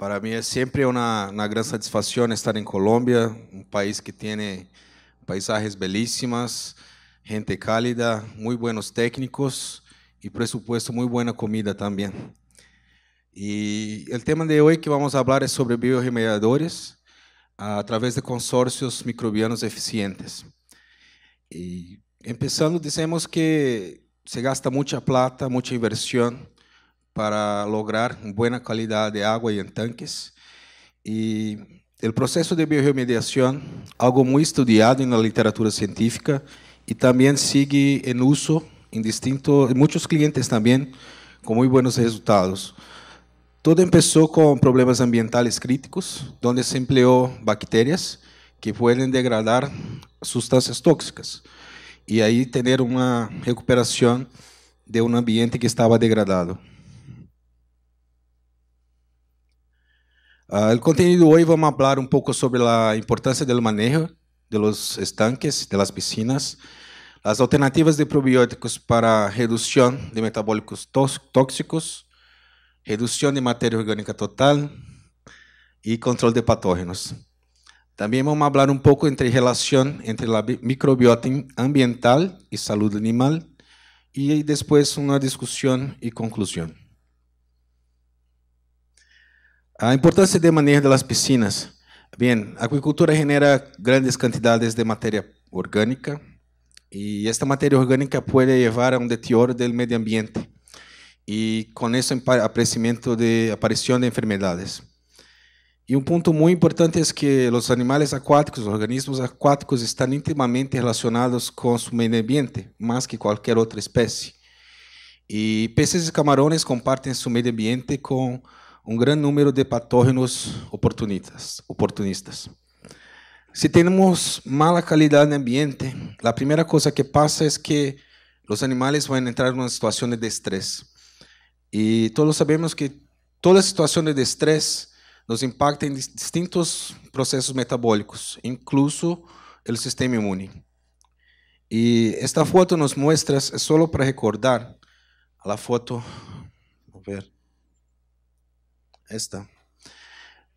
Para mim é sempre uma grande satisfação estar em Colômbia, um país que tem paisagens belíssimas, gente cálida, muito buenos técnicos e, por supuesto muito boa comida também. E o tema de hoje que vamos falar é sobre bioremediadores através de consórcios microbianos eficientes. E, começando, dizemos que se gasta muita plata, muita inversão. para lograr buena calidad de agua y en tanques. Y el proceso de bioremediación, algo muy estudiado en la literatura científica y también sigue en uso en distintos, muchos clientes también con muy buenos resultados. Todo empezó con problemas ambientales críticos, donde se empleó bacterias que pueden degradar sustancias tóxicas y ahí tener una recuperación de un ambiente que estaba degradado. Ah, el contenido hoy vamos a hablar un poco sobre la importancia del manejo de los estanques, de las piscinas, las alternativas de probióticos para reducción de metabólicos tóxicos, reducción de materia orgánica total y control de patógenos. También vamos a hablar un poco entre relación entre la microbiota ambiental y salud animal y después una discusión y conclusión. A importância de manejo das piscinas. Bem, a aquicultura genera grandes quantidades de matéria orgânica e esta matéria orgânica pode levar a um deterioro do meio ambiente e com isso aparecimento de aparição de enfermidades. E um ponto muito importante é que os animais aquáticos, os organismos aquáticos estão intimamente relacionados com o meio ambiente, mais que qualquer outra espécie. E peixes e camarões compartem seu meio ambiente com un gran número de patógenos oportunistas. si tenemos mala calidad de ambiente, la primera cosa que pasa es que los animales van a entrar en una situación de estrés. Y todos sabemos que todas las situaciones de estrés nos impactan en distintos procesos metabólicos, incluso el sistema inmune. Y esta foto nos muestra, solo para recordar, la foto, vamos esta,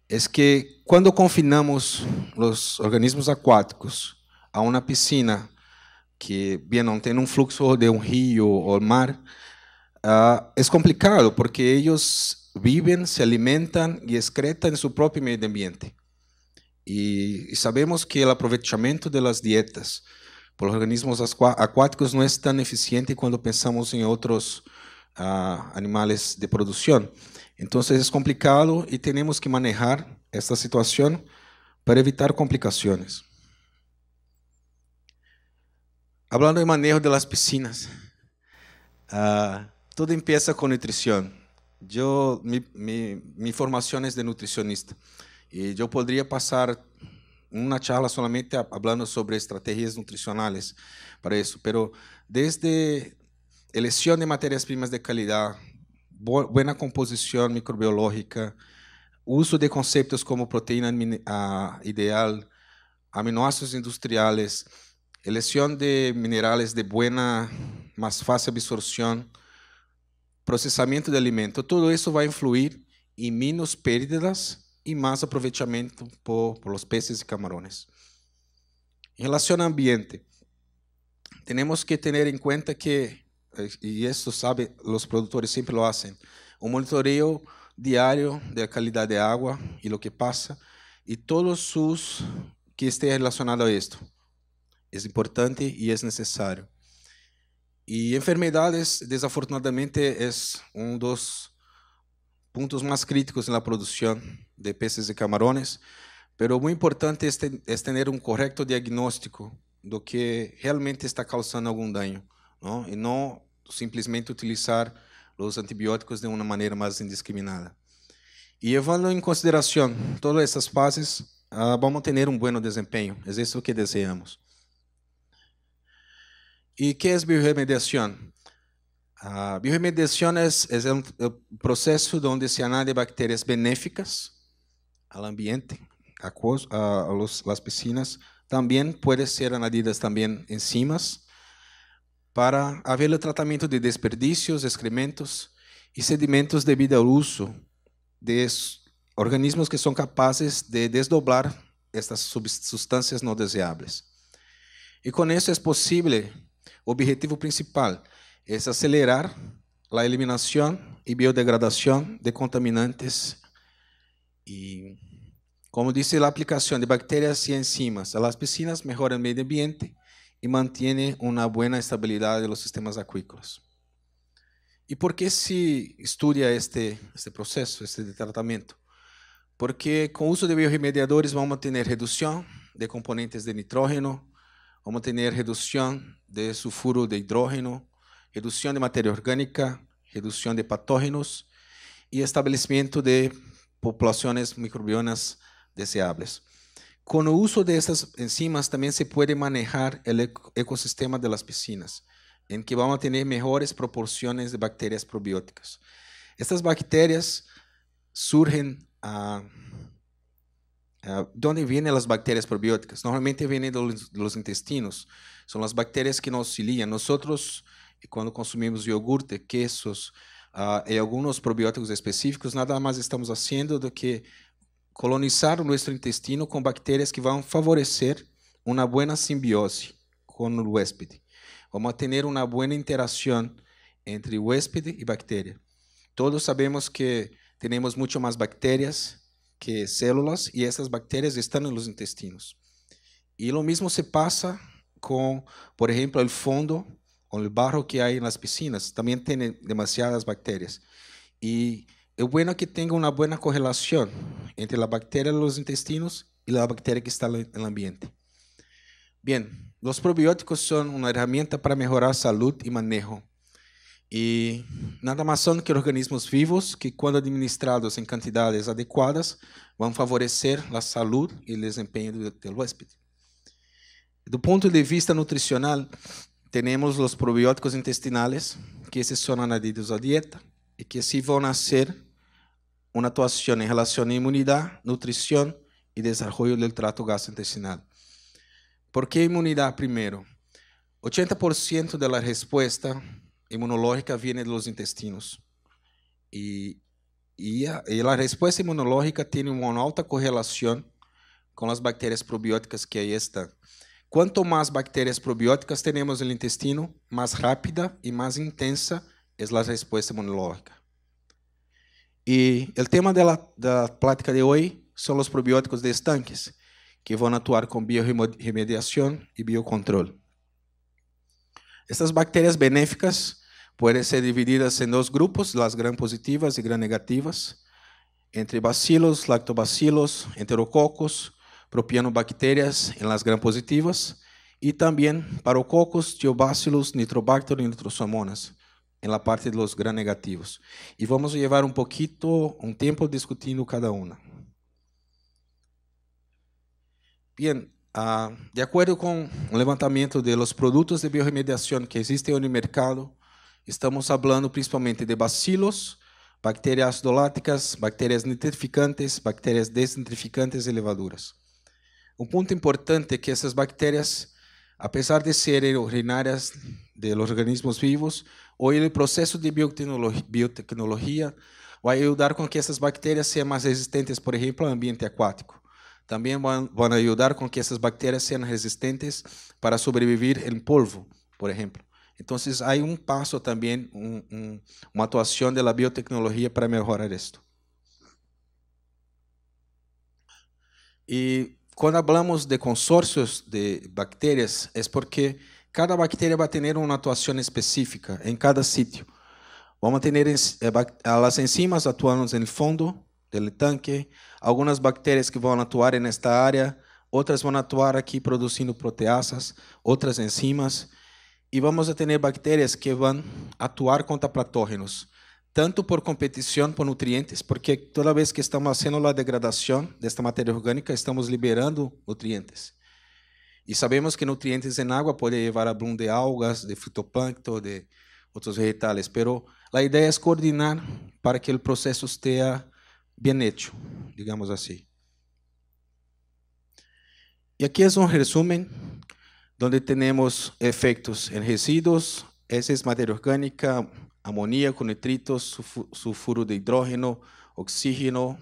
es que cuando confinamos los organismos acuáticos a una piscina que bien no tiene un flujo de un río o mar, ah, es complicado porque ellos viven, se alimentan y excretan en su propio medio ambiente. Y, sabemos que el aprovechamiento de las dietas por los organismos acuáticos no es tan eficiente cuando pensamos en otros ah, animales de producción. Entonces es complicado y tenemos que manejar esta situación para evitar complicaciones. Hablando de manejo de las piscinas, ah, todo empieza con nutrición. Yo, mi, mi formación es de nutricionista y yo podría pasar una charla solamente hablando sobre estrategias nutricionales para eso, pero desde elección de materias primas de calidad, boa composição microbiológica, uso de conceitos como proteína ideal, aminoácidos industriais, eleição de minerais de boa, mais fácil absorção, processamento de alimento, tudo isso vai influir em menos perdas e mais aproveitamento por, por os peces e camarões. Em relação ao ambiente, temos que ter em conta que e isso sabe, os produtores sempre lo hacen, um monitoreio diário da qualidade de água e lo que passa e todos os que estejam relacionados a isto. É importante e é necessário. E enfermidades, desafortunadamente, é um dos pontos mais críticos na produção de peces e camarões, mas muito importante é ter um correto diagnóstico do que realmente está causando algum dano não? e não simplesmente utilizar os antibióticos de uma maneira mais indiscriminada. E levando em consideração todas essas fases, ah, vamos ter um bom desempenho. É isso que desejamos. E que é bioremediação? A bioremediação é, é, é, é um processo onde se añade bactérias benéficas ao ambiente, a, a, a piscinas. Também podem ser anadidas também enzimas para haver o tratamento de desperdícios, excrementos e sedimentos devido ao uso de organismos que são capazes de desdobrar estas substâncias não deseáveis. E com isso é possível, o objetivo principal é acelerar a eliminação e biodegradação de contaminantes e como disse a aplicação de bactérias e enzimas, as piscinas melhoram o meio ambiente y mantiene una buena estabilidad de los sistemas acuícolas. ¿Y por qué se estudia este, este proceso, este tratamiento? Porque con uso de bioremediadores vamos a tener reducción de componentes de nitrógeno, vamos a tener reducción de sulfuro de hidrógeno, reducción de materia orgánica, reducción de patógenos y establecimiento de poblaciones microbianas deseables. Con el uso de estas enzimas también se puede manejar el ecosistema de las piscinas, en que vamos a tener mejores proporciones de bacterias probióticas. Estas bacterias surgen... a ah, ah, ¿Dónde vienen las bacterias probióticas? Normalmente vienen de los, intestinos. Son las bacterias que nos auxilian. Nosotros, eh, cuando consumimos yogurte, quesos ah, y algunos probióticos específicos, nada más estamos haciendo de que colonizar nosso intestino com bactérias que vão favorecer uma boa simbiose com o huésped. Vamos ter uma boa interação entre huésped e bactéria. Todos sabemos que temos muito mais bactérias que células e essas bactérias estão nos intestinos. E o mesmo se passa com, por exemplo, o fundo ou o barro que há nas piscinas. Também tem demasiadas bactérias e é bueno que tenha uma boa correlação entre a bactéria nos intestinos e a bactéria que está no ambiente. Bem, os probióticos são uma herramienta para melhorar a saúde e manejo. e nada mais são que organismos vivos que, quando administrados quantidades adequadas, vão favorecer a favorecer e o desempenho do do del Do ponto de vista nutricional, temos os probióticos intestinais, que esses são añadidos à dieta, é que se vão a uma atuação em relação à a nutrição e desenvolvimento do trato gastrointestinal. ¿Por qué inmunidad primeiro? 80% da resposta imunológica vem dos intestinos. e a, y la respuesta inmunológica tem uma alta correlação com as bactérias probióticas que aí estão. Quanto mais bactérias probióticas temos no intestino, mais rápida e mais intensa é a resposta imunológica. E o tema da, da plática de hoje são os probióticos de estanques, que vão atuar com biorremediação e biocontrole. Estas bactérias benéficas podem ser divididas em dois grupos, as gram-positivas e gram-negativas, entre bacilos, lactobacilos, enterococos, propianobacterias em las gram-positivas, e também parococos, tiobacilos, nitrobacter e nitrosomonas, en la parte de los gran negativos. Y vamos a llevar un poquito, un tiempo discutiendo cada una. Bien, uh, de acuerdo con el levantamiento de los productos de bioremediación que existen en el mercado, estamos hablando principalmente de bacilos, bacterias doláticas, bacterias nitrificantes, bacterias desnitrificantes y levaduras. Un punto importante es que esas bacterias, apesar de ser originarias de los organismos vivos, ou o processo de biotecnologia, vai ajudar com que essas bactérias sejam mais resistentes, por exemplo, ao ambiente aquático. Também vão, vão ajudar com que essas bactérias sejam resistentes para sobreviver em polvo, por exemplo. Então, há um passo também, um, um, uma atuação da biotecnologia para melhorar isto. E quando falamos de consórcios de bactérias, é porque Cada bactéria vai ter uma atuação específica em cada sítio. Vamos ter eh, as enzimas atuando no fundo do tanque, algumas bactérias que vão atuar nesta área, outras vão atuar aqui produzindo proteasas, outras enzimas, e vamos a ter bactérias que vão atuar contra platógenos, tanto por competição por nutrientes, porque toda vez que estamos fazendo a degradação desta matéria orgânica, estamos liberando nutrientes. Y sabemos que nutrientes en agua pueden llevar a bloom de algas, de fitoplancton, de otros vegetales, pero la idea es coordinar para que el proceso esté bien hecho, digamos así. Y aquí es un resumen donde tenemos efectos en residuos, es materia orgánica, orgánica, amoníaco, nitritos, sulfuro de hidrógeno, oxígeno,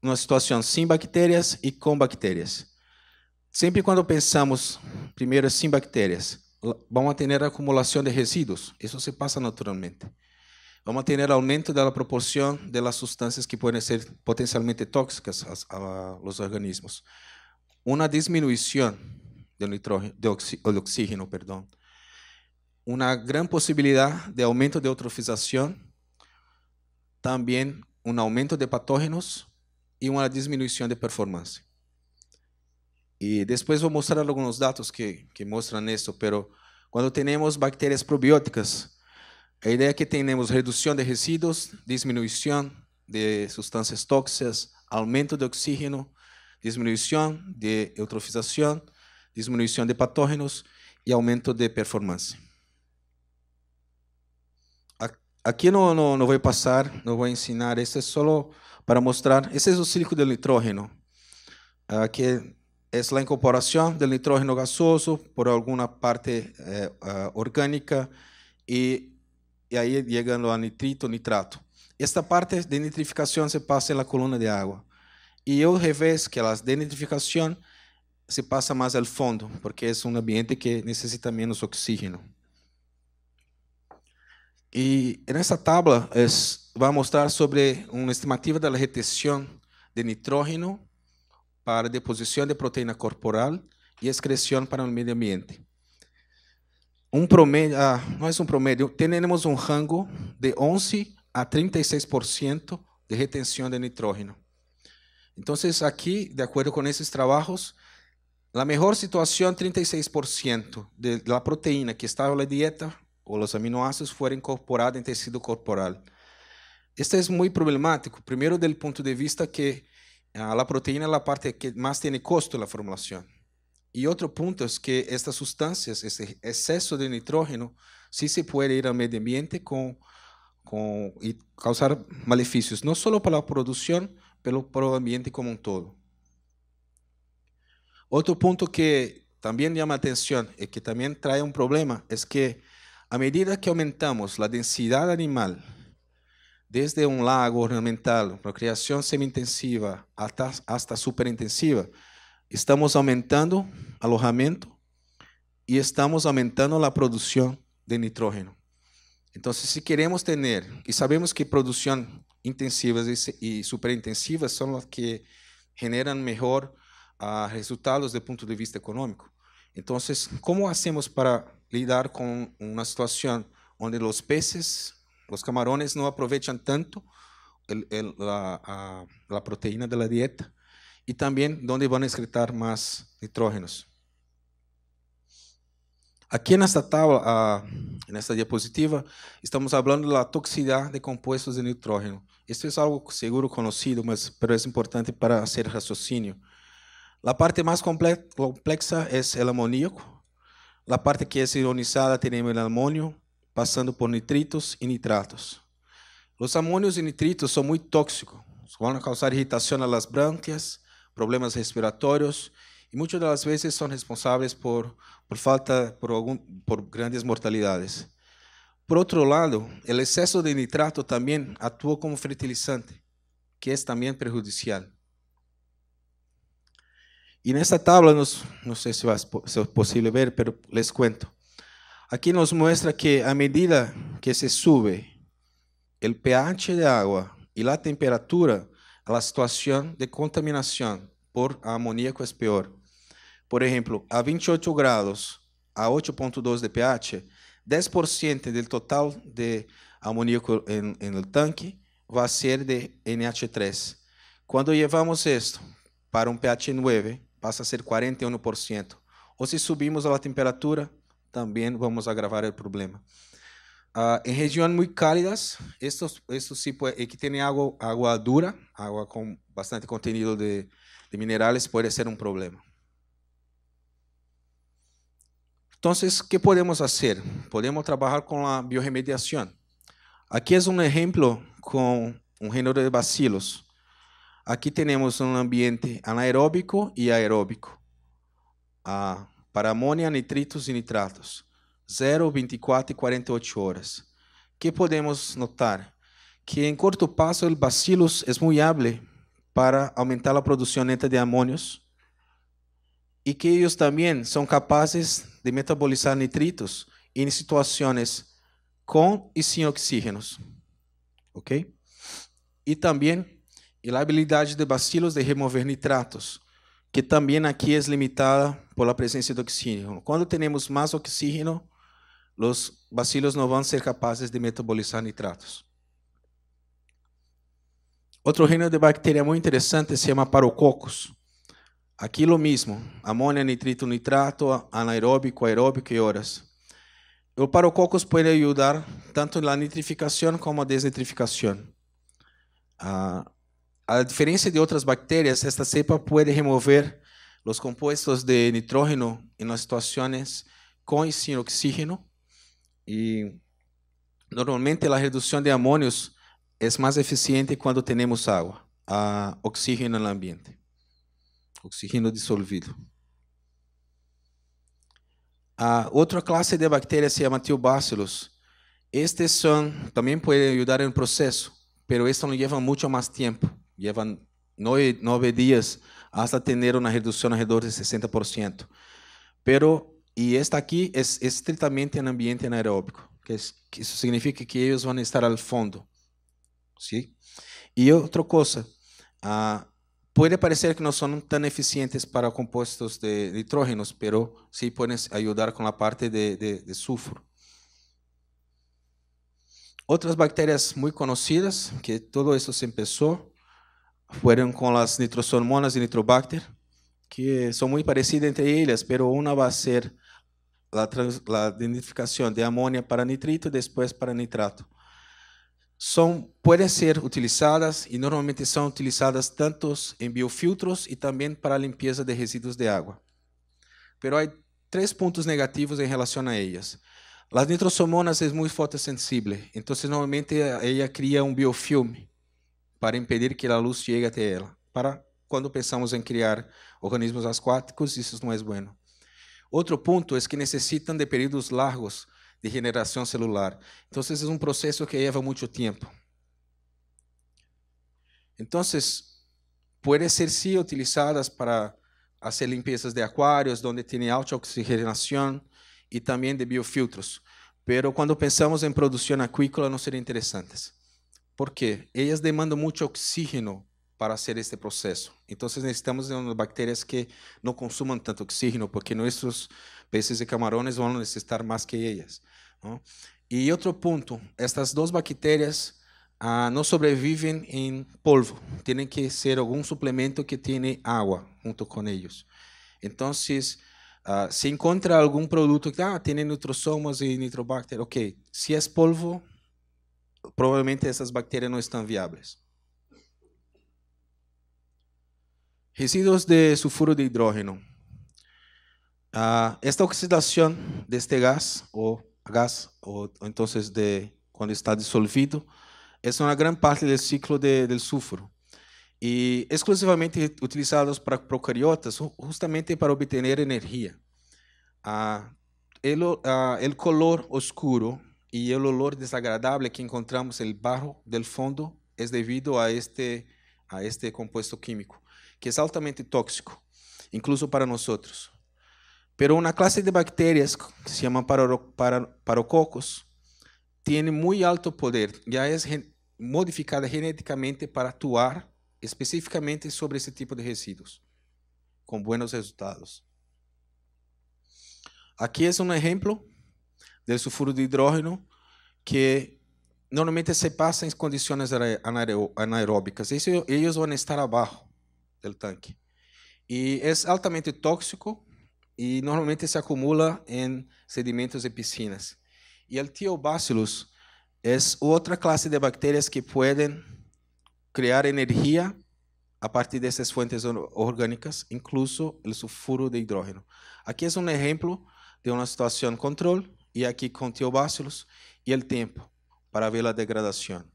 una situación sin bacterias y con bacterias. Sempre quando pensamos, primeiro, sim, bactérias, vamos ter acumulação de resíduos. Isso se passa naturalmente. Vamos ter aumento da proporção das substâncias que podem ser potencialmente tóxicas aos organismos. Uma diminuição do de oxi, oxígeno, perdão. Uma grande possibilidade de aumento de eutrofização, também um aumento de patógenos e uma diminuição de performance e depois vou mostrar alguns dados que, que mostram isso, pero quando tenemos bactérias probióticas, a ideia é que temos redução de resíduos, diminuição de substâncias tóxicas, aumento de oxígeno, diminuição de eutrofização, diminuição de patógenos e aumento de performance. Aqui não, não, não vou passar, não vou ensinar, isso é só para mostrar. Esse é o ciclo do nitrógeno, aqui ah, es la incorporación del nitrógeno gasoso por alguna parte eh, eh, orgánica y, y, ahí llegan los nitrito, nitrato. Esta parte de nitrificación se pasa en la columna de agua. Y el revés, que la denitrificación se pasa más al fondo, porque es un ambiente que necesita menos oxígeno. Y en esta tabla es, va a mostrar sobre una estimativa de la retención de nitrógeno para deposición de proteína corporal y excreción para el medio ambiente. Un promedio, ah, no es un promedio, tenemos un rango de 11 a 36% de retención de nitrógeno. Entonces, aquí, de acuerdo con esos trabajos, la mejor situación, 36% de la proteína que estaba en la dieta o los aminoácidos fuera incorporada en tecido corporal. esto es muy problemático, primero del punto de vista que Ah, la proteína es la parte que más tiene costo la formulación. Y otro punto es que estas sustancias, ese exceso de nitrógeno, sí se puede ir al medio ambiente con, y causar maleficios, no solo para la producción, pero para el ambiente como un todo. Otro punto que también llama atención y que también trae un problema es que a medida que aumentamos la densidad animal, desde un lago ornamental, procreación semi-intensiva hasta, hasta superintensiva, estamos aumentando alojamiento y estamos aumentando la producción de nitrógeno. Entonces, si queremos tener, y sabemos que producción intensivas y superintensiva son las que generan mejor ah, resultados desde el punto de vista económico. Entonces, ¿cómo hacemos para lidiar con una situación donde los peces los camarones no aprovechan tanto la, proteína de la dieta y también dónde van a excretar más nitrógenos. Aquí en esta tabla, ah, en esta diapositiva, estamos hablando de la toxicidad de compuestos de nitrógeno. Esto es algo seguro conocido, pero es importante para hacer raciocinio. La parte más compleja es el amoníaco. La parte que es ionizada tenemos el amonio, pasando por nitritos y nitratos. Los amonios y nitritos son muy tóxicos, van a causar a las branquias, problemas y y muchas las veces son responsables por, por falta, por, grandes mortalidades. Por otro lado, el exceso de nitrato también actúa como fertilizante, que es también perjudicial. Y en esta tabla, no sé si es posible ver, pero les cuento. Aqui nos mostra que a medida que se sube o pH de agua e a temperatura, a situação de contaminação por amoníaco é pior. Por exemplo, a 28 grados, a 8.2 de pH, 10% del total de amoníaco en, el tanque vai ser de NH3. Quando levamos esto para um pH 9, passa a ser 41%. Ou se subimos a temperatura, también vamos a agravar el problema. Ah, en regiones muy cálidas, estos, estos sí, puede, aquí tiene agua, agua dura, agua con bastante contenido de, minerales, puede ser un problema. Entonces, ¿qué podemos hacer? Podemos trabajar con la bioremediación. Aquí es un ejemplo con un género de bacilos. Aquí tenemos un ambiente anaeróbico y aeróbico. Ah, para amônia, nitritos e nitratos, 0, 24 e 48 horas. Que podemos notar? Que em curto prazo o bacillus é muito hábil para aumentar a produção neta de amônios e que eles também são capazes de metabolizar nitritos em situações com e sem oxígenos. Ok? E também a habilidade de bacilos de remover nitratos, que também aqui é limitada por presença de oxígeno. Quando temos mais oxígeno, os bacilos não vão ser capazes de metabolizar nitratos. Outro género de bactéria muito interessante se chama parococos. Aqui o mesmo, amônia, nitrito, nitrato, anaeróbico, aeróbico e horas. O parococcus pode ajudar tanto na nitrificação como na desnitrificação. Ah, a diferença de outras bactérias, esta cepa pode remover os compostos de nitrógeno em situações com e sem oxígeno. normalmente a redução de amônios é mais eficiente quando temos água, a oxígeno no ambiente, oxígeno dissolvido. A outra classe de bactérias se chama Teobacillus. Estes são, também podem ajudar no processo, mas não levam muito mais tempo. Llevan nueve, días hasta tener una reducción alrededor de 60%. Pero, y esta aquí es estrictamente en ambiente anaeróbico, que, eso significa que ellos van a estar al fondo. ¿sí? Y otra cosa, ah, puede parecer que no son tan eficientes para compuestos de nitrógenos, pero sí pueden ayudar con la parte de, de, de sulfuro. Otras bacterias muy conocidas, que todo eso se empezó, fueron con las nitrosomonas y nitrobacter, que son muy parecidas entre ellas, pero una va a ser la, la identificación de amonia para nitrito y después para nitrato. Son pueden ser utilizadas e normalmente são utilizadas tanto em biofiltros e também para limpieza de resíduos de agua. Pero há três pontos negativos em relação a elas. As nitrosomonas es muito fotosensible, então normalmente ella crea um biofilme para impedir que a luz chegue até ela. Para quando pensamos em criar organismos aquáticos, isso não é bueno. Outro ponto é que necessitam de períodos largos de regeneração celular. Então, esse é um processo que leva muito tempo. Então, pode ser sim utilizadas para fazer limpezas de aquários, onde tem alta oxigenação e também de biofiltros. Mas quando pensamos em produção aquícola, não seriam interessantes. qué? ellas demandan mucho oxígeno para hacer este proceso. Entonces necesitamos unas bacterias que no consuman tanto oxígeno, porque nuestros peces de camarones van a necesitar más que ellas. Y otro punto, estas dos bacterias ah, no sobreviven en polvo, tienen que ser algún suplemento que tiene agua junto con ellos. Entonces, ah, si encuentra algún producto que ah, tiene nitrosomas y nitrobacter, ok, si es polvo, probablemente esas bacterias no están viables. Residuos de sulfuro de hidrógeno. Ah, esta oxidación de este gas, o o entonces de, cuando está disolvido, es una gran parte del ciclo del sulfuro. Y exclusivamente utilizados para procariotas, justamente para obtener energía. Ah, ah, el color oscuro y el olor desagradable que encontramos en el barro del fondo es debido a este, a este compuesto químico, que es altamente tóxico, incluso para nosotros. Pero una clase de bacterias que se llama parococos tiene muy alto poder, ya es modificada genéticamente para actuar específicamente sobre ese tipo de residuos con buenos resultados. Aquí es un ejemplo. del sulfuro de hidrógeno que normalmente se passa em condições anaeróbicas. Eles vão estar abaixo do tanque. e é altamente tóxico e normalmente se acumula em sedimentos e piscinas. E o Theobacillus é outra classe de bactérias que podem criar energia a partir dessas fontes orgânicas, incluso o sulfuro de hidrógeno. Aqui é um exemplo de uma situação de controle y aquí con Teobácilos, y el tiempo para ver la degradación.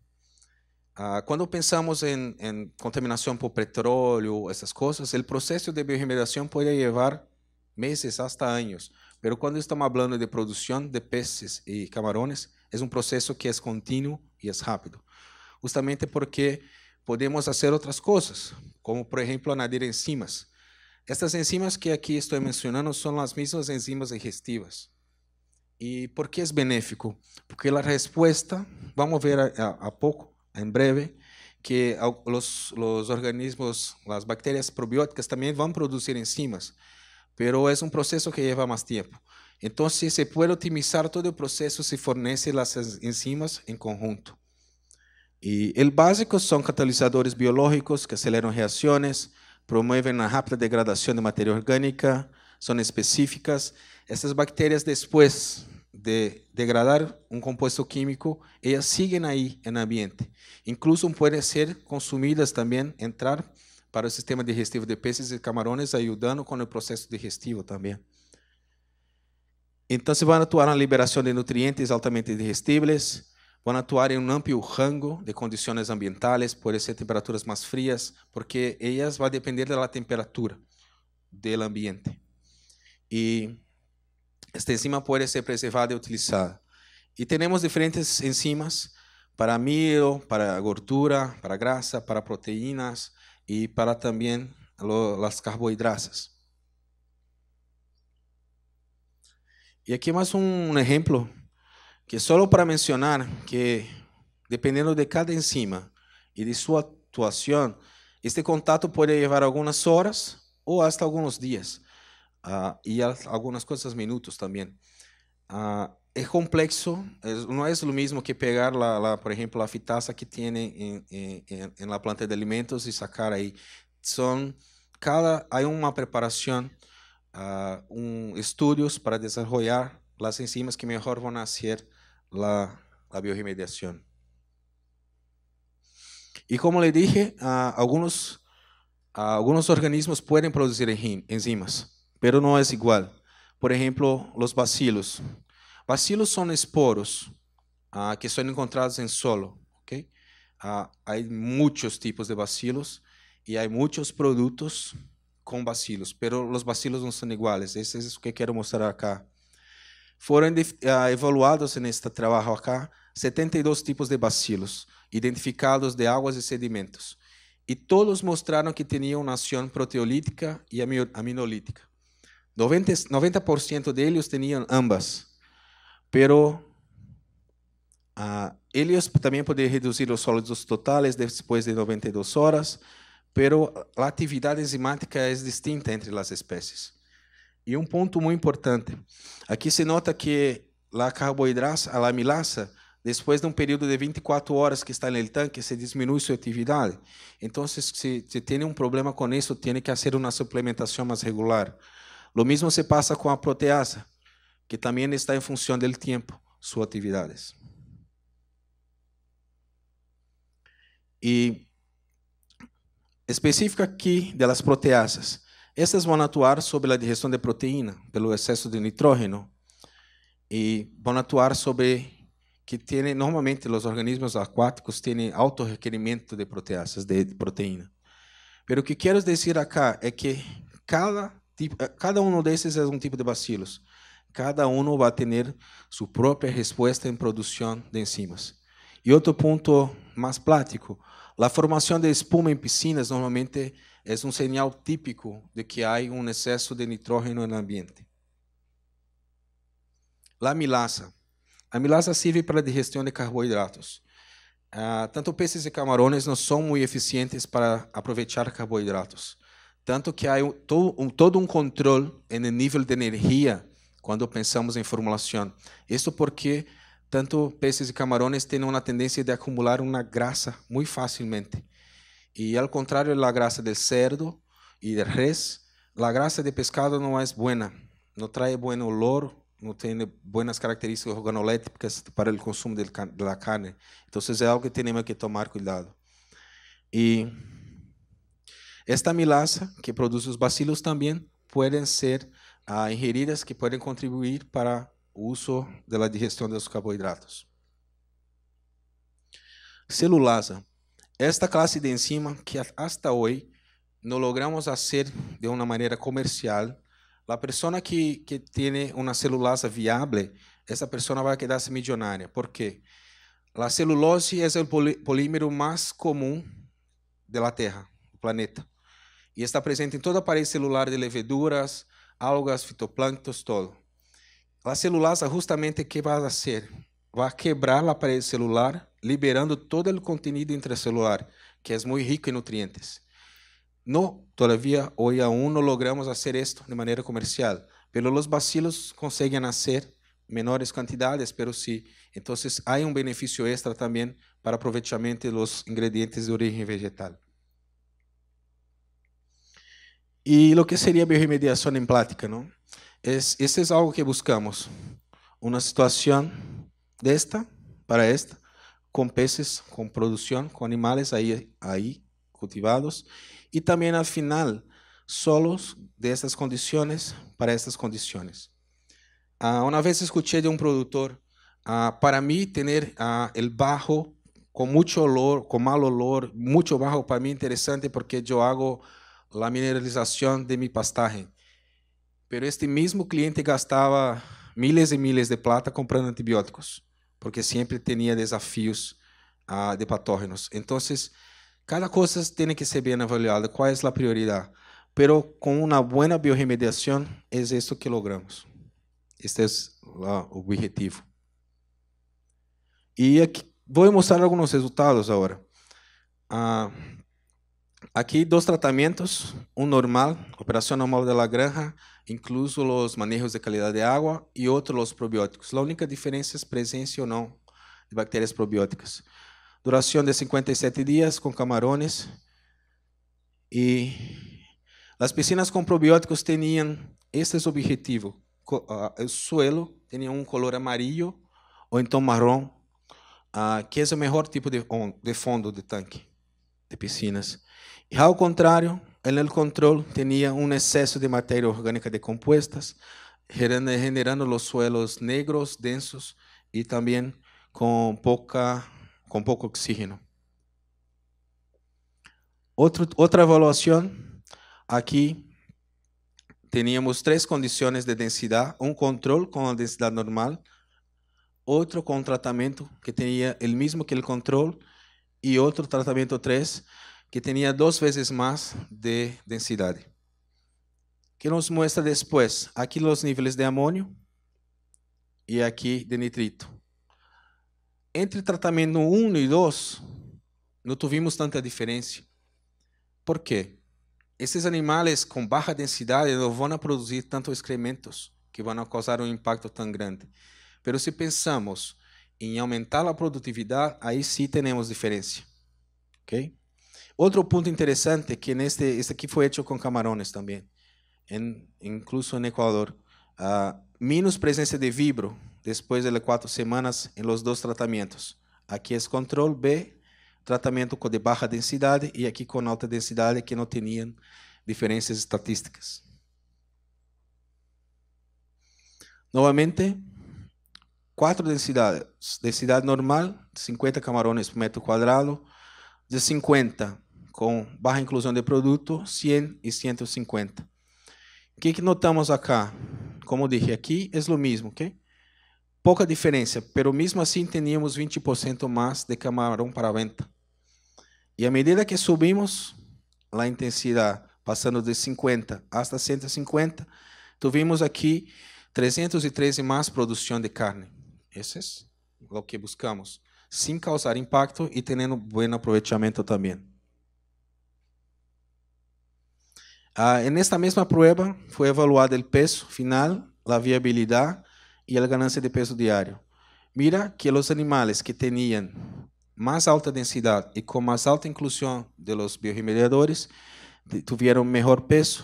Ah, cuando pensamos en contaminación por petróleo, esas cosas, el proceso de biodegradación puede llevar meses, hasta años, Pero cuando estamos hablando de producción de peces y camarones, es un proceso que es continuo y es rápido. Justamente porque podemos hacer otras cosas, como, por ejemplo añadir enzimas. Estas enzimas que aquí estoy mencionando son las mismas enzimas digestivas. e por que é benéfico? Porque a resposta vamos ver a, a em breve, que os organismos, as bactérias probióticas também vão produzir enzimas, pero é um processo que leva mais tempo. Então se pode otimizar todo o processo se fornece as enzimas em conjunto. E o básico são catalisadores biológicos que aceleram reações, promovem a rápida degradação de materia orgânica, são específicas Estas bacterias después de degradar un compuesto químico, ellas siguen ahí en el ambiente. Incluso pueden ser consumidas también, entrar para el sistema digestivo de peces y camarones, ayudando con el proceso digestivo también. Entonces van a actuar en la liberación de nutrientes altamente digestibles, van a actuar en un amplio rango de condiciones ambientales, pueden ser temperaturas más frías, porque ellas van a depender de la temperatura del ambiente. Y esta enzima puede ser preservada y utilizada. Y tenemos diferentes enzimas para miel, para gordura, para grasa, para proteínas y para también las carbohidratos. Y aquí más un ejemplo que solo para mencionar que dependiendo de cada enzima y de su actuación, este contacto puede llevar algunas horas o hasta algunos días. Ah, y algunas cosas minutos también. Ah, es complejo, no es lo mismo que pegar, la, por ejemplo, la fitasa que tiene en, la planta de alimentos y sacar ahí. Son, cada, hay una preparación, ah, estudios para desarrollar las enzimas que mejor van a hacer la, la Y como le dije, algunos, algunos organismos pueden producir enzimas. pero no es igual. Por ejemplo, los bacilos. Bacilos son esporos ah, que son encontrados en solo ¿okay? Ah, hay muchos tipos de bacilos y hay muchos productos con bacilos, pero los bacilos no son iguales. Eso es lo que quiero mostrar acá. Foram ah, evaluados este trabalho acá 72 tipos de bacilos identificados de águas e sedimentos. E todos mostraram que tinham acción proteolítica e aminolítica. 90, 90% deles tinham ambas. Pero uh, eles também podem reduzir os sólidos totais depois de 92 horas, pero a atividade enzimática é distinta entre as espécies. E um ponto muito importante. Aqui se nota que a carboidrasa, a amilasa, depois de um período de 24 horas que está no tanque, se diminui sua atividade. Então, se, se, se tem um problema com isso, tem que fazer uma suplementação mais regular. Lo mismo se pasa con la proteasa, que también está en función del tiempo, sus actividades. Y específica aquí de las proteasas. Estas van a actuar sobre la digestión de proteína, pelo exceso de nitrógeno, y van a actuar sobre que tiene normalmente los organismos acuáticos tienen alto requerimiento de proteasas, de proteína. Pero o que quero dizer acá é que cada Tipo, eh, cada um desses é um tipo de bacilos. Cada um vai ter sua própria resposta em produção de enzimas. E outro ponto mais prático, a formação de espuma em piscinas normalmente é um sinal típico de que há um excesso de nitrógeno no ambiente. A milasa. A milasa serve para a digestão de carboidratos. Ah, tanto peces e camarões não são muito eficientes para aproveitar carboidratos. Tanto que há um, todo um controle no nível de energia quando pensamos em formulação. Isso porque tanto peixes e camarões têm uma tendência de acumular uma graça muito facilmente. E ao contrário da graça do cerdo e do res, a graça de pescado não é boa, não traz bom olor, não tem boas características organolépticas para o consumo da carne. Então, é algo que temos que tomar cuidado. E esta milasa, que produz os bacilos, também podem ser ah, ingeridas, que podem contribuir para o uso da digestão dos carboidratos. Celulasa. Esta classe de enzima que até hoje não logramos fazer de uma maneira comercial. A pessoa que, que tem uma celulasa viável, essa pessoa vai quedar-se milionária. Por quê? A celulose é o polímero mais comum da Terra, do planeta. E está presente em toda a parede celular de leveduras, algas, fitoplânctos, todo. A celulase justamente que vai fazer? Vai quebrar a parede celular, liberando todo o conteúdo intracelular, que é muito rico em nutrientes. No, todavia, hoje aún não logramos fazer isto de maneira comercial. Pelo os bacilos conseguem nascer menores quantidades, pero sim. Então, há um benefício extra também para aproveitamento dos ingredientes de origem vegetal. Y lo que sería bioremediación en plática, ¿no? Es, este es algo que buscamos. Una situación de esta para esta, con peces, con producción, con animales ahí, ahí cultivados. Y también al final, solos de estas condiciones para estas condiciones. Ah, una vez escuché de un productor, ah, para mí tener ah, el bajo con mucho olor, con mal olor, mucho bajo, para mí interesante porque yo hago la mineralización de mi pastaje. Pero este mismo cliente gastaba miles y miles de plata comprando antibióticos, porque siempre tenía desafíos uh, de patógenos. Entonces, cada cosa tiene que ser bien avaliada, cuál es la prioridad. Pero con una buena bioremediación es esto que logramos. Este es o objetivo. E aqui, vou mostrar alguns resultados agora. uh, ah, Aqui dois tratamentos, um normal, operação normal de granja, incluso os manejos de qualidade de água e outro os probióticos. A única diferença é a presença ou não de bactérias probióticas. Duração de 57 dias com camarões. E as piscinas com probióticos tinham este é objetivo. O suelo tinha um color amarelo ou então marrom, ah, que é o melhor tipo de fundo de tanque. de piscinas. Y al contrario, en el control tenía un exceso de materia orgánica de compuestas, generando los suelos negros, densos y también con, poca, con poco oxígeno. otra evaluación, aquí teníamos tres condiciones de densidad, un control con la densidad normal, otro con tratamiento que tenía el mismo que el control, e outro tratamento 3 que tinha duas vezes mais de densidade. que nos mostra depois? Aqui os níveis de amônio e aqui de nitrito. Entre tratamento 1 e 2, não tivemos tanta diferença. Por quê? Esses animais com baixa densidade não vão produzir tantos excrementos que vão causar um impacto tão grande. Mas se pensamos em aumentar a produtividade, aí sim temos diferença. Ok? Outro ponto interessante que neste, este aqui foi feito com camarões também, incluso no Equador. Uh, ah, menos presença de vibro depois de quatro semanas em los dois tratamentos. Aqui é control B, tratamento com de baixa densidade e aqui com alta densidade que não tinham diferenças estatísticas. Novamente, quatro densidades. Densidade normal, 50 camarões por metro quadrado, de 50 com barra inclusão de produto, 100 e 150. O que, que notamos acá? Como dije aqui, é o mesmo, ok? Pouca diferença, pero mesmo assim teníamos 20% mais de camarão para venda. E à medida que subimos a intensidade, passando de 50 até 150, tuvimos aqui 313 mais produção de carne. Eso es lo que buscamos, sin causar impacto y teniendo buen aprovechamiento también. Ah, en esta misma prueba fue evaluado el peso final, la viabilidad y la ganancia de peso diario. Mira que los animales que tenían más alta densidad y con más alta inclusión de los bioremediadores tuvieron mejor peso.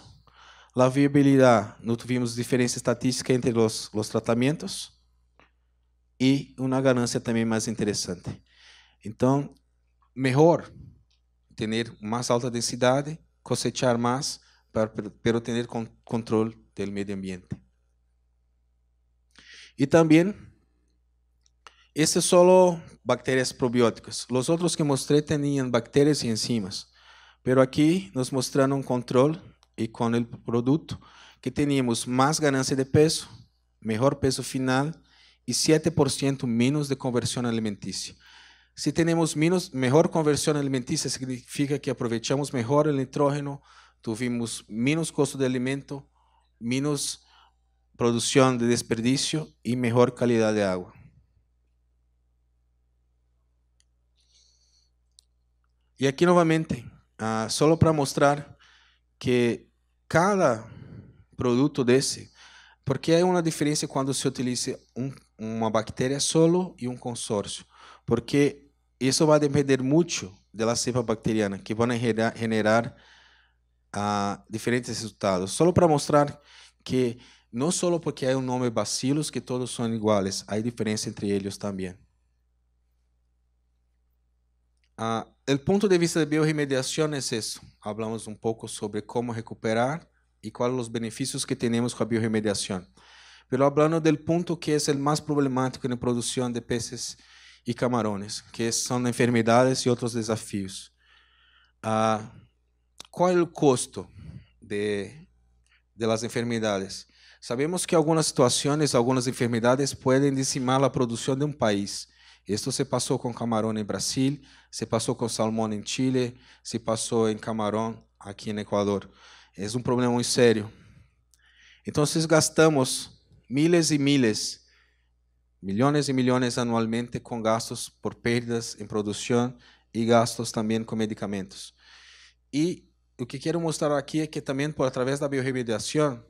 La viabilidad, no tuvimos diferencia estadística entre los, los tratamientos y una ganancia también más interesante. Entonces, mejor tener más alta densidad, cosechar más, pero tener control del medio ambiente. Y también, este solo solo bacterias probióticas. Los otros que mostré tenían bacterias y enzimas, pero aquí nos mostraron control y con el producto que teníamos más ganancia de peso, mejor peso final y 7% menos de conversión alimenticia. Si tenemos menos, mejor conversión alimenticia, significa que aprovechamos mejor el nitrógeno, tuvimos menos costo de alimento, menos producción de desperdicio y mejor calidad de agua. Y aquí nuevamente, ah, solo para mostrar que cada producto de ese, porque hay una diferencia cuando se utiliza un uma bactéria solo e um consórcio, porque isso vai depender muito da cepa bacteriana, que vão generar uh, diferentes resultados. Só para mostrar que não só porque há um nome bacilos que todos são iguais, há diferença entre eles também. Ah, o ponto de vista de biorremediação é isso. Falamos um pouco sobre como recuperar e quais os benefícios que temos com a biorremediação. Pero hablando del punto que es el más problemático en la producción de peces y camarones, que son enfermedades y otros desafíos. Uh, ¿Cuál es el costo de, de las enfermedades? Sabemos que algunas situaciones, algunas enfermedades pueden decimar la producción de un país. Esto se passou com camarão em Brasil, se passou com salmão em Chile, se passou em camarão aqui no Equador. É um problema muito sério. Então, gastamos miles y miles, millones y millones anualmente con gastos por pérdidas en producción y gastos también con medicamentos. Y lo que quiero mostrar aquí es que también por a través de la bioremediación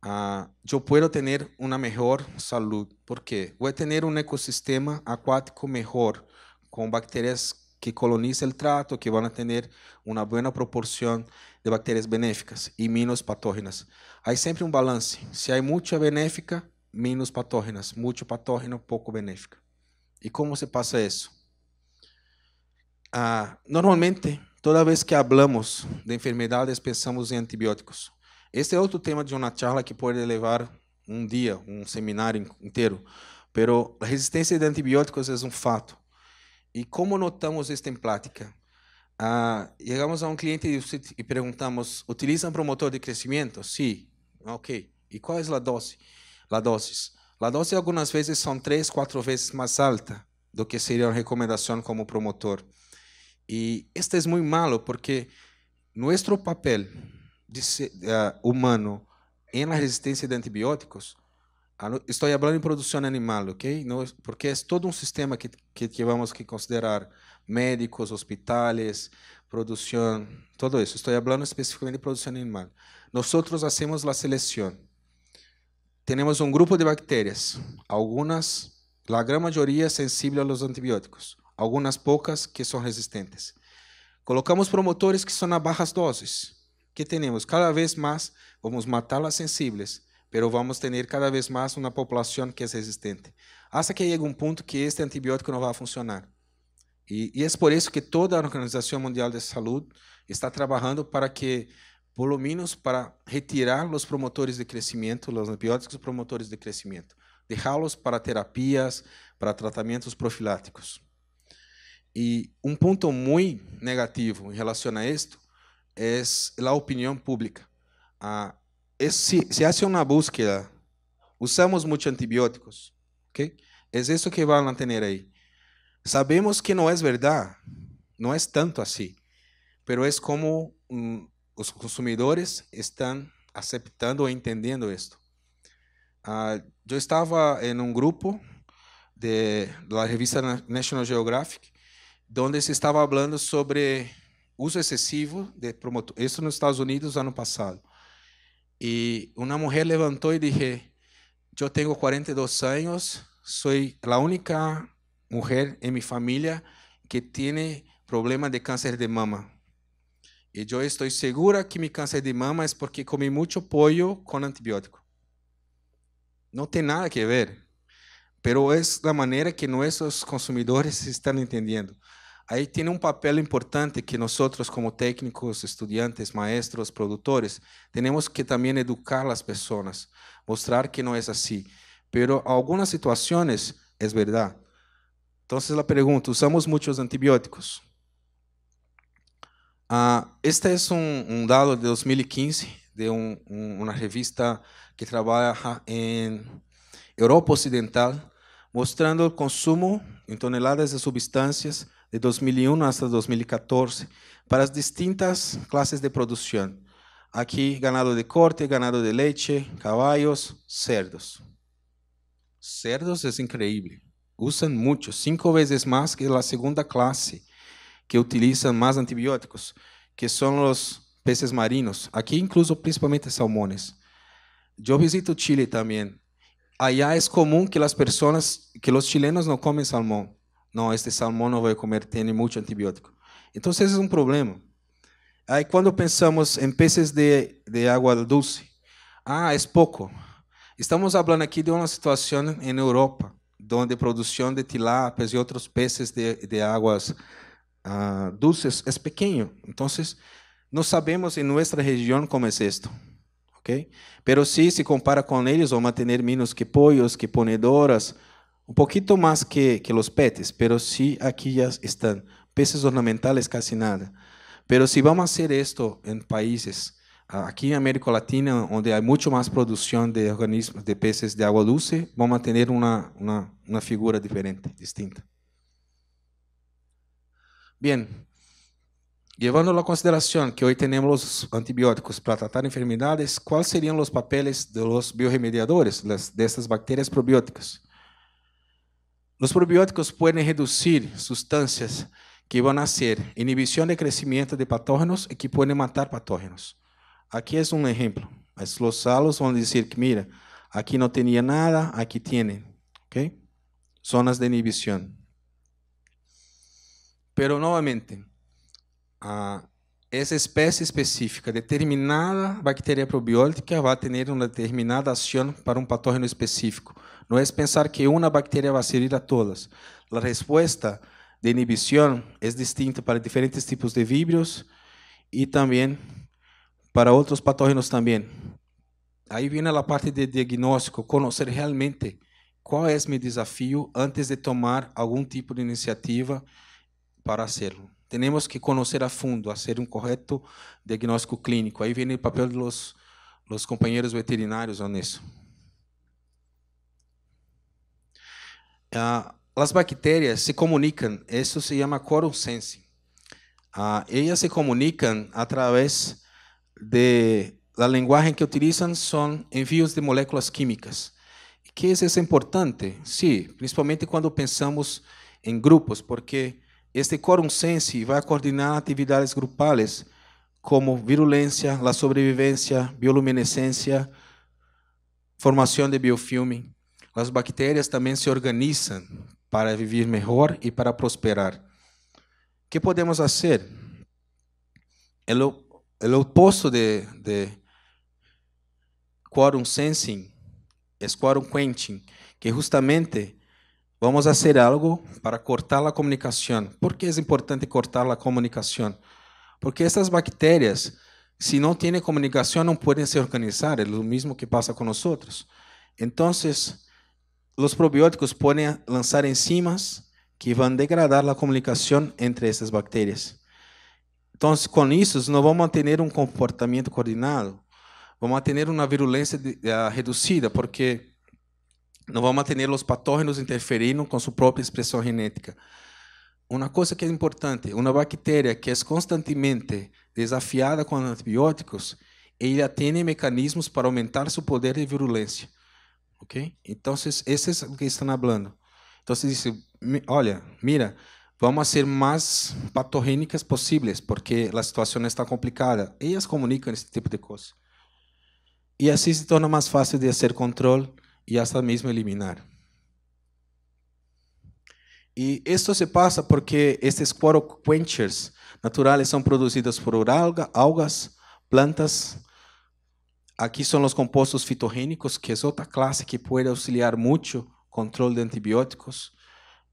ah, yo puedo tener una mejor salud. ¿Por qué? Voy a tener un ecosistema acuático mejor, con bacterias que colonizan el trato, que van a tener una buena proporción de bactérias benéficas e menos patógenas. Há sempre um balance. Se há muita benéfica, menos patógenas. Muito patógeno, pouco benéfica. E como se passa isso? Ah, normalmente, toda vez que falamos de enfermidades, pensamos em antibióticos. Este é outro tema de uma charla que pode levar um dia, um seminário inteiro. Mas a resistência de antibióticos é um fato. E como notamos isto em prática? Ah, llegamos a un cliente y, preguntamos, ¿utilizan promotor de crecimiento? Sí, ok. ¿Y cuál es la dosis? La dosis. La dosis algunas veces son tres, cuatro veces más alta do que sería una recomendación como promotor. Y esto es muy malo porque nuestro papel de ser, uh, eh, humano en la resistencia de antibióticos, estoy hablando em producción animal, ¿ok? No, porque es todo un sistema que, que, que vamos a considerar. médicos, hospitales, producción, todo eso. Estoy hablando específicamente de producción animal. Nosotros hacemos la selección. Tenemos un grupo de bacterias, algunas, la gran mayoría sensible a los antibióticos, algunas pocas que son resistentes. Colocamos promotores que son a bajas dosis. que tenemos? Cada vez más vamos a matar las sensibles, pero vamos a tener cada vez más una población que es resistente. Hasta que llegue un punto que este antibiótico no va a funcionar. E, e é por isso que toda a Organização Mundial de Saúde está trabalhando para que, pelo menos, para retirar os promotores de crescimento, os antibióticos promotores de crescimento, deixá-los para terapias, para tratamentos profiláticos. E um ponto muito negativo em relação a isto é a opinião pública. Ah, se, se há uma búsqueda, usamos muitos antibióticos, ok? É isso que vão manter aí. Sabemos que não é verdade, não é tanto assim, mas é como hum, os consumidores estão aceitando ou entendendo isto. Ah, eu estava em um grupo de, da revista National Geographic, onde se estava falando sobre uso excessivo de promotor. Isso nos Estados Unidos ano passado. E uma mulher levantou e disse: Eu tenho 42 anos, sou a única mujer en mi familia que tiene problemas de cáncer de mama. Y yo estoy segura que mi cáncer de mama es porque comí mucho pollo con antibiótico. No tiene nada que ver, pero es la manera que nuestros consumidores están entendiendo. Ahí tiene un papel importante que nosotros como técnicos, estudiantes, maestros, productores, tenemos que también educar a las personas, mostrar que no es así. Pero algunas situaciones es verdad. Entonces la pregunta, ¿usamos muchos antibióticos? Ah, este es é un, un, dado de 2015 de un, un, una revista que trabaja en Europa Occidental, mostrando el consumo en toneladas de sustancias de 2001 hasta 2014 para las distintas clases de producción. Aquí ganado de corte, ganado de leche, caballos, cerdos. Cerdos es é increíble usam muito, cinco vezes mais que a segunda classe que utilizam mais antibióticos, que são os peces marinos. aqui incluso principalmente salmões. Eu visito Chile também, Allá é comum que as pessoas que os chilenos não comem salmão. Não este salmão não vai comer, tem muito antibiótico. Então esse é um problema. Aí quando pensamos em peces de, de água doce, ah, é pouco. Estamos falando aqui de uma situação em Europa donde produção de tilápias e outros peces de, de águas uh, ah, dulces é pequeno. Então, não sabemos em nossa região como é isto. ok, Pero sí, se compara com eles, vão manter menos que pollos, que ponedoras, um pouquinho mais que, que os petes, pero sí, aqui já estão. Peces ornamentales, casi nada. Pero se vamos a hacer esto países Aqui em América Latina, onde há muito mais produção de organismos, de peces de água doce, vamos manter uma, uma, uma figura diferente, distinta. Bem, levando a consideração que hoje temos os antibióticos para tratar enfermidades, quais seriam os papéis dos bioremediadores dessas bactérias probióticas? Os probióticos podem reduzir substâncias que vão nascer, ser inibição de crescimento de patógenos e que podem matar patógenos. Aquí es un ejemplo. Los salos van a decir que, mira, aquí no tenía nada, aquí tiene. ¿Ok? Zonas de inhibición. Pero nuevamente, ah, esa especie específica, determinada bacteria probiótica, va a tener una determinada acción para un patógeno específico. no es pensar que una bacteria va a servir a todas. la respuesta de inhibición es distinta para diferentes tipos de víboros y también para outros patógenos também. Aí vem a parte de diagnóstico, conhecer realmente qual é meu desafio antes de tomar algum tipo de iniciativa para fazer. Temos que conhecer a fundo, fazer um correto diagnóstico clínico. Aí vem o papel dos, dos companheiros veterinários nisso. Ah, as bactérias se comunicam, isso se chama coro sensing. Ah, elas se comunicam através de la lenguaje que utilizan son envíos de moléculas químicas. Que es eso importante? Sí, principalmente cuando pensamos en grupos, porque este quórum sensi vai coordenar atividades grupales como virulência, la sobrevivência, bioluminescência, formação de biofilme. As bactérias também se organizam para viver melhor e para prosperar. O que podemos fazer? É o oposto de, de quorum sensing é quorum quenching, que justamente vamos a algo para cortar a comunicação. Por que é importante cortar a comunicação? Porque essas bactérias, se não têm comunicação, não podem se organizar. É o mesmo que passa com nós. Então, os probióticos podem lançar enzimas que vão degradar a comunicação entre essas bactérias. Então, com isso, não vamos manter um comportamento coordenado, vamos manter uma virulência de, uh, eh, reduzida, porque não vamos manter os patógenos interferindo com sua própria expressão genética. Uma coisa que é importante, uma bactéria que é constantemente desafiada com antibióticos, ela tem mecanismos para aumentar seu poder de virulência. Ok? Então, esse é o que estão falando. Então, você disse: olha, mira, Vamos ser mais patogênicas possíveis, porque a situação está complicada. Elas comunicam esse tipo de coisa. E assim se torna mais fácil de fazer controle e até mesmo eliminar. E isso se passa porque estes quorum quenchers naturais são produzidos por algas, plantas. Aqui são os compostos fitogênicos, que é outra classe que pode auxiliar muito controle de antibióticos.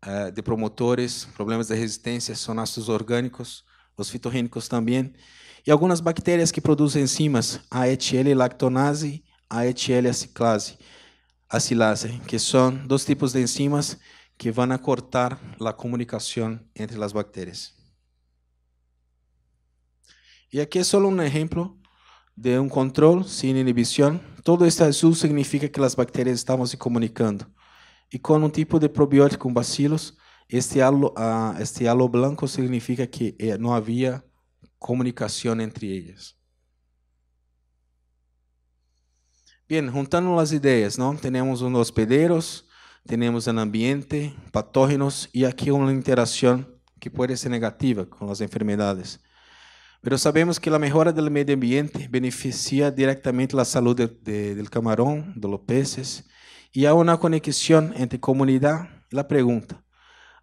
Eh, de promotores, problemas de resistência, são ácidos orgânicos, os fitorrínicos também, e algumas bactérias que produzem enzimas AETL lactonase, AETL aciclase, acilase, que são dois tipos de enzimas que vão cortar a comunicação entre as bactérias. E aqui é só um exemplo de um controle sem inibição. Todo este azul significa que as bactérias estavam se comunicando. Y con un tipo de probiótico, con um bacilos, este halo, ah, este blanco significa que eh, no había comunicación entre ellas. Bien, juntando las ideas, tenemos unos um unos tenemos un um ambiente, patógenos y e aquí una interacción que puede ser negativa con las enfermedades. Pero sabemos que la mejora del medio ambiente beneficia directamente la salud del camarón, de los peces, y hay una conexión entre comunidad, la pregunta,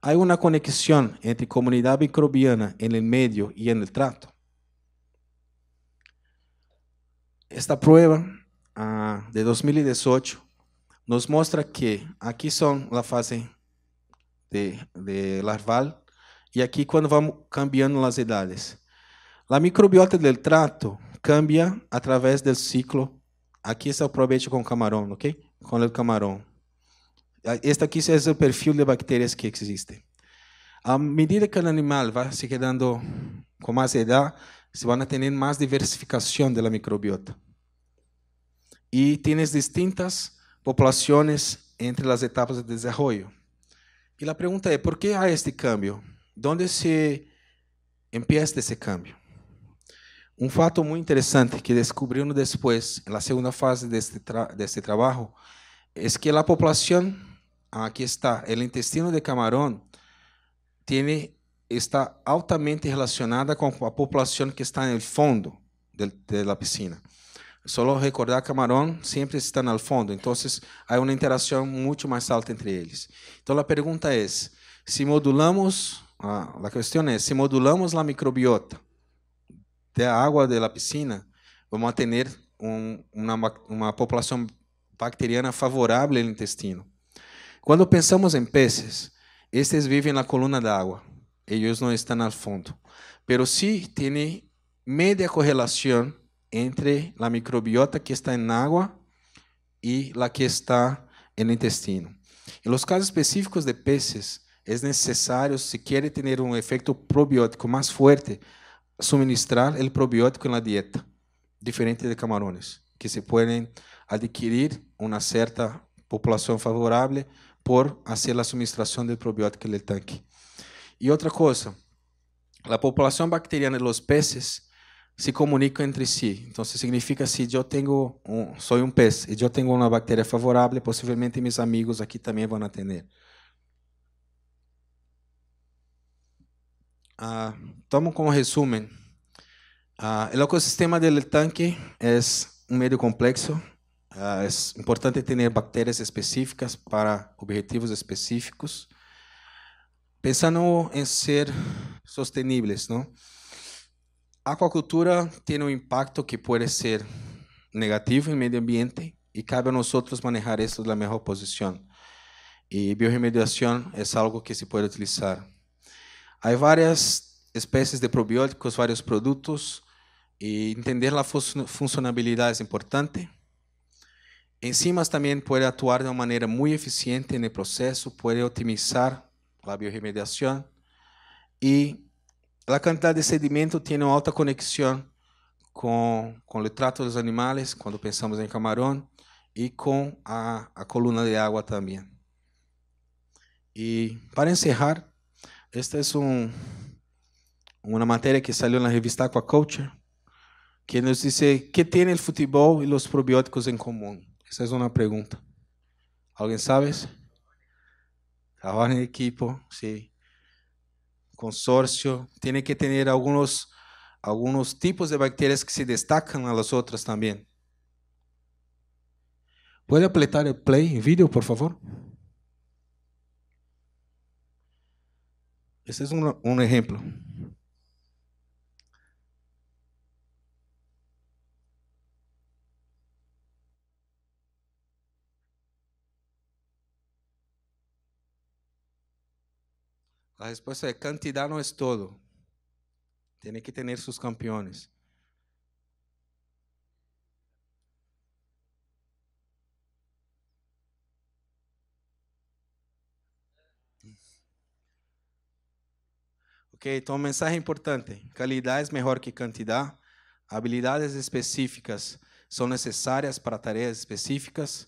¿hay una conexión entre comunidad microbiana en el medio y en el trato? Esta prueba ah, de 2018 nos muestra que aquí son la fase de, de larval y aquí cuando vamos cambiando las edades. La microbiota del trato cambia a través del ciclo. Aquí está el provecho con camarón, ¿ok? con el camarón. Este aquí es el perfil de bacterias que existe. A medida que el animal va se quedando con más edad, se van a tener más diversificación de la microbiota. Y tienes distintas poblaciones entre las etapas de desarrollo. Y la pregunta es, ¿por qué hay este cambio? ¿Dónde se empieza ese cambio? Um fato muito interessante que descobrimos depois, na segunda fase deste, tra trabalho, é que a população, aqui está, o intestino de camarão, está altamente relacionada com a população que está no fundo da piscina. Só recordar camarão sempre está no fundo, então há uma interação muito mais alta entre eles. Então a pergunta é: se modulamos, a questão é, se modulamos a microbiota, da agua de piscina, vamos a uma população bacteriana favorável ao intestino. Quando pensamos em peces, estes vivem na coluna d'água, de agua, estão no fundo, al sim tem média correlação entre a microbiota que está em agua e a que está no intestino. Em los casos específicos de peces, é necessário, se quiere ter um efeito probiótico mais forte suministrar o probiótico na dieta, diferente de camarones, que se podem adquirir uma certa população favorável por fazer a suministração do probiótico no tanque. E outra coisa, a população bacteriana dos peces se comunica entre si. Então, significa se eu tenho um, sou um pez e eu tenho uma bactéria favorável, possivelmente meus amigos aqui também vão atender. Ah, tomo como resumo. Uh, ah, o ecossistema do tanque é um meio complexo. Uh, é importante ter bactérias específicas para objetivos específicos. Pensando em ser sustentáveis, não? A aquacultura tem um impacto que pode ser negativo no meio ambiente e cabe a nós manejar isso la melhor posição. E biorremediação é algo que se pode utilizar Há várias espécies de probióticos, vários produtos, e entender a funcionalidade é importante. Enzimas também podem atuar de uma maneira muito eficiente no processo, podem otimizar a biorremediação e a quantidade de sedimento tem uma alta conexão com, com o trato dos animais, quando pensamos em camarão, e com a, a coluna de água também. E para encerrar, Esta es una materia que salió en la revista Aquaculture, que nos dice, ¿qué tiene el fútbol y los probióticos en común? Esa es una pregunta. ¿Alguien sabe? Trabajar en equipo, sí. Consorcio. Tiene que tener algunos, algunos tipos de bacterias que se destacan a las otras también. ¿Puede apretar el play, video, por favor? Ese es un, un ejemplo. La respuesta de cantidad no es todo. Tiene que tener sus campeones. Ok, então mensagem importante: qualidade é melhor que quantidade. Habilidades específicas são necessárias para tarefas específicas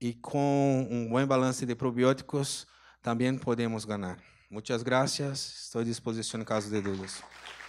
e com um bom balanço de probióticos também podemos ganhar. Muitas graças. Estou à disposição em caso de dúvidas.